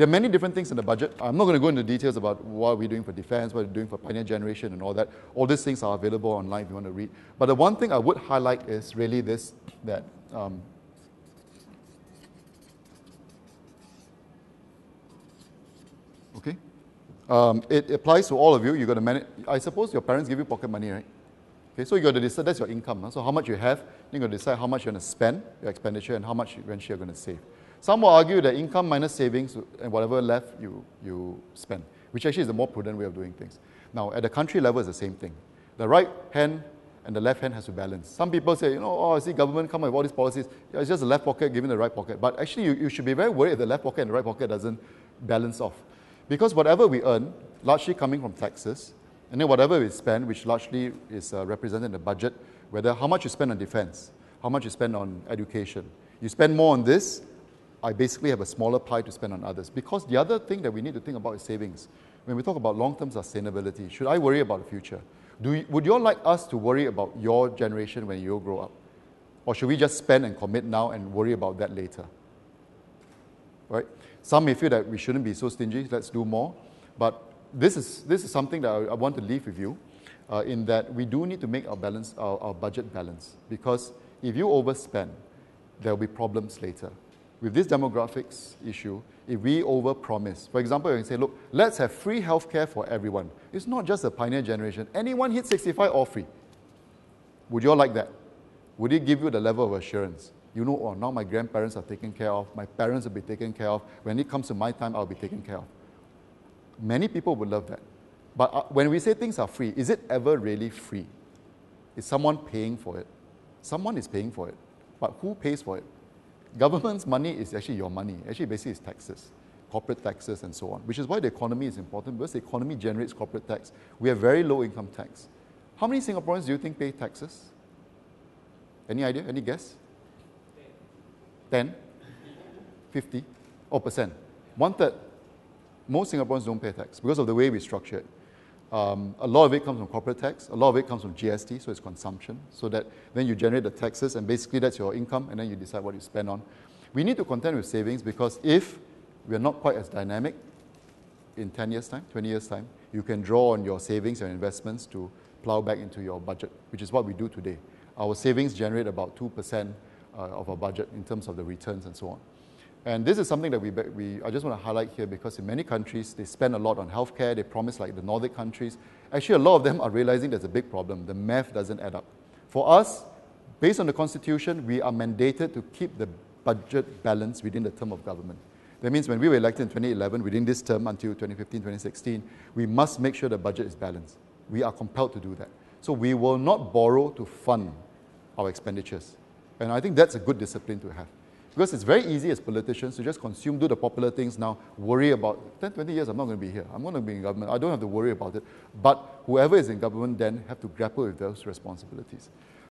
There are many different things in the budget. I'm not going to go into details about what we're doing for defense, what we're doing for pioneer generation and all that. All these things are available online if you want to read. But the one thing I would highlight is really this, that um, okay? Um, it applies to all of you. You have got to manage. I suppose your parents give you pocket money, right? Okay, so you got to decide. That's your income. Huh? So how much you have, you are going to decide how much you're going to spend your expenditure and how much eventually you're going to save. Some will argue that income minus savings and whatever left you, you spend, which actually is the more prudent way of doing things. Now, at the country level, it's the same thing. The right hand and the left hand has to balance. Some people say, you know, oh, I see government come up with all these policies. It's just the left pocket giving the right pocket. But actually, you, you should be very worried if the left pocket and the right pocket doesn't balance off. Because whatever we earn, largely coming from taxes, and then whatever we spend, which largely is uh, represented in the budget, whether how much you spend on defense, how much you spend on education. You spend more on this, I basically have a smaller pie to spend on others. Because the other thing that we need to think about is savings. When we talk about long-term sustainability, should I worry about the future? Do would you all like us to worry about your generation when you grow up? Or should we just spend and commit now and worry about that later? Right? Some may feel that we shouldn't be so stingy, let's do more. But this is, this is something that I, I want to leave with you uh, in that we do need to make our, balance, our, our budget balance. Because if you overspend, there will be problems later with this demographics issue, if we overpromise, for example, you can say, look, let's have free healthcare for everyone. It's not just the pioneer generation. Anyone hit 65 or free. Would you all like that? Would it give you the level of assurance? You know, oh, now my grandparents are taken care of, my parents will be taken care of. When it comes to my time, I'll be taken care of. Many people would love that. But uh, when we say things are free, is it ever really free? Is someone paying for it? Someone is paying for it. But who pays for it? government's money is actually your money. Actually, basically, it's taxes, corporate taxes, and so on, which is why the economy is important because the economy generates corporate tax. We have very low income tax. How many Singaporeans do you think pay taxes? Any idea? Any guess? 10? 50? Or oh, percent? One third. Most Singaporeans don't pay tax because of the way we structure it. Um, a lot of it comes from corporate tax, a lot of it comes from GST, so it's consumption. So that then you generate the taxes, and basically that's your income, and then you decide what you spend on. We need to contend with savings because if we're not quite as dynamic in 10 years' time, 20 years' time, you can draw on your savings and investments to plow back into your budget, which is what we do today. Our savings generate about 2% uh, of our budget in terms of the returns and so on. And this is something that we, we I just want to highlight here because in many countries, they spend a lot on healthcare. They promise, like the Nordic countries. Actually, a lot of them are realizing there's a big problem. The math doesn't add up. For us, based on the constitution, we are mandated to keep the budget balance within the term of government. That means when we were elected in 2011, within this term until 2015, 2016, we must make sure the budget is balanced. We are compelled to do that. So we will not borrow to fund our expenditures. And I think that's a good discipline to have. Because it's very easy as politicians to just consume, do the popular things now, worry about 10, 20 years, I'm not going to be here. I'm going to be in government. I don't have to worry about it. But whoever is in government then have to grapple with those responsibilities.